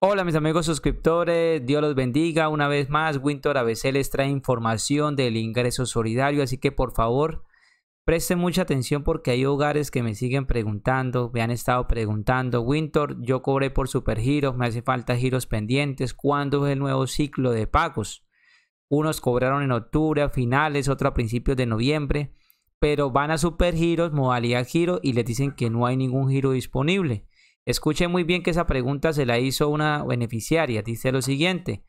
Hola mis amigos suscriptores, Dios los bendiga. Una vez más, Winter ABC les trae información del ingreso solidario, así que por favor presten mucha atención porque hay hogares que me siguen preguntando, me han estado preguntando, Winter, yo cobré por supergiros, me hace falta giros pendientes, ¿cuándo es el nuevo ciclo de pagos? Unos cobraron en octubre a finales, otros a principios de noviembre, pero van a supergiros, modalidad giro y les dicen que no hay ningún giro disponible. Escuche muy bien que esa pregunta se la hizo una beneficiaria. Dice lo siguiente.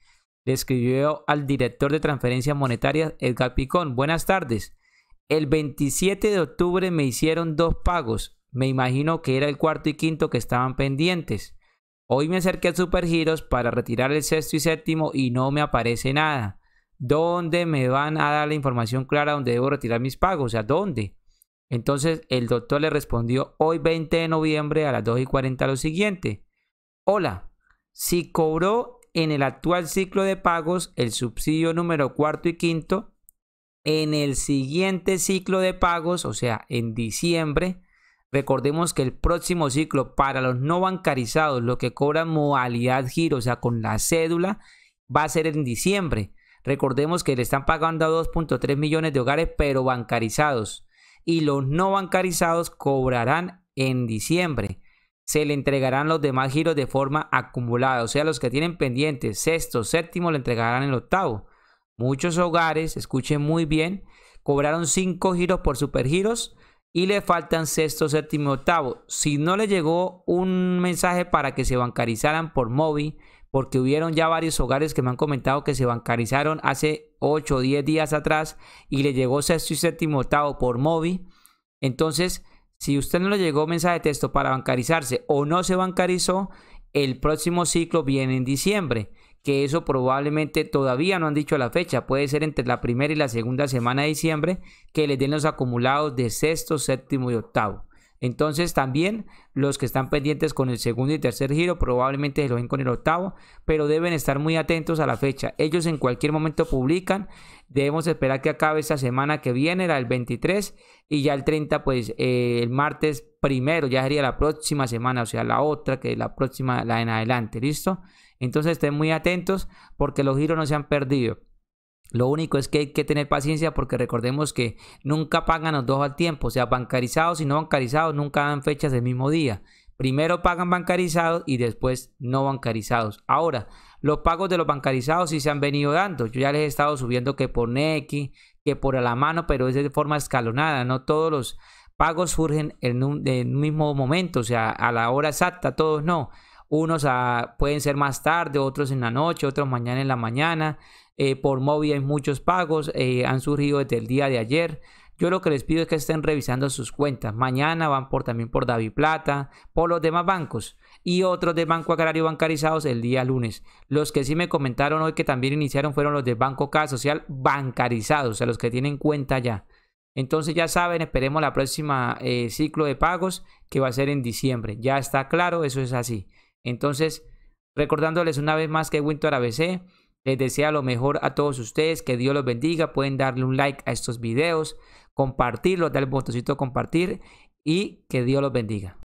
Le escribió al director de transferencias monetarias, Edgar Picón. Buenas tardes. El 27 de octubre me hicieron dos pagos. Me imagino que era el cuarto y quinto que estaban pendientes. Hoy me acerqué a Supergiros para retirar el sexto y séptimo y no me aparece nada. ¿Dónde me van a dar la información clara donde debo retirar mis pagos? O sea, ¿dónde? Entonces el doctor le respondió hoy 20 de noviembre a las 2 y 40 lo siguiente. Hola, si cobró en el actual ciclo de pagos el subsidio número cuarto y quinto, en el siguiente ciclo de pagos, o sea, en diciembre, recordemos que el próximo ciclo para los no bancarizados, lo que cobran modalidad giro, o sea, con la cédula, va a ser en diciembre. Recordemos que le están pagando a 2.3 millones de hogares, pero bancarizados y los no bancarizados cobrarán en diciembre. Se le entregarán los demás giros de forma acumulada, o sea, los que tienen pendientes, sexto, séptimo, le entregarán el octavo. Muchos hogares, escuchen muy bien, cobraron cinco giros por supergiros y le faltan sexto, séptimo, octavo. Si no le llegó un mensaje para que se bancarizaran por móvil, porque hubieron ya varios hogares que me han comentado que se bancarizaron hace 8 o 10 días atrás y le llegó sexto y séptimo octavo por móvil. Entonces, si usted no le llegó mensaje de texto para bancarizarse o no se bancarizó, el próximo ciclo viene en diciembre, que eso probablemente todavía no han dicho la fecha, puede ser entre la primera y la segunda semana de diciembre que le den los acumulados de sexto, séptimo y octavo. Entonces también los que están pendientes con el segundo y tercer giro probablemente lo ven con el octavo, pero deben estar muy atentos a la fecha. Ellos en cualquier momento publican. Debemos esperar que acabe esta semana que viene, la el 23, y ya el 30, pues eh, el martes primero, ya sería la próxima semana, o sea, la otra, que la próxima, la en adelante, ¿listo? Entonces estén muy atentos porque los giros no se han perdido. Lo único es que hay que tener paciencia porque recordemos que nunca pagan los dos al tiempo, o sea, bancarizados y no bancarizados nunca dan fechas del mismo día. Primero pagan bancarizados y después no bancarizados. Ahora, los pagos de los bancarizados sí se han venido dando. Yo ya les he estado subiendo que por x que por a la mano, pero es de forma escalonada. No todos los pagos surgen en en un mismo momento, o sea, a la hora exacta, todos no. Unos ah, pueden ser más tarde, otros en la noche, otros mañana en la mañana. Eh, por móvil hay muchos pagos, eh, han surgido desde el día de ayer. Yo lo que les pido es que estén revisando sus cuentas. Mañana van por también por David Plata, por los demás bancos y otros de Banco Agrario bancarizados el día lunes. Los que sí me comentaron hoy que también iniciaron fueron los de Banco Casa Social bancarizados, o sea, los que tienen cuenta ya. Entonces ya saben, esperemos la próxima eh, ciclo de pagos que va a ser en diciembre. Ya está claro, eso es así. Entonces, recordándoles una vez más que Winter ABC les desea lo mejor a todos ustedes, que Dios los bendiga, pueden darle un like a estos videos, compartirlos, darle el botoncito compartir y que Dios los bendiga.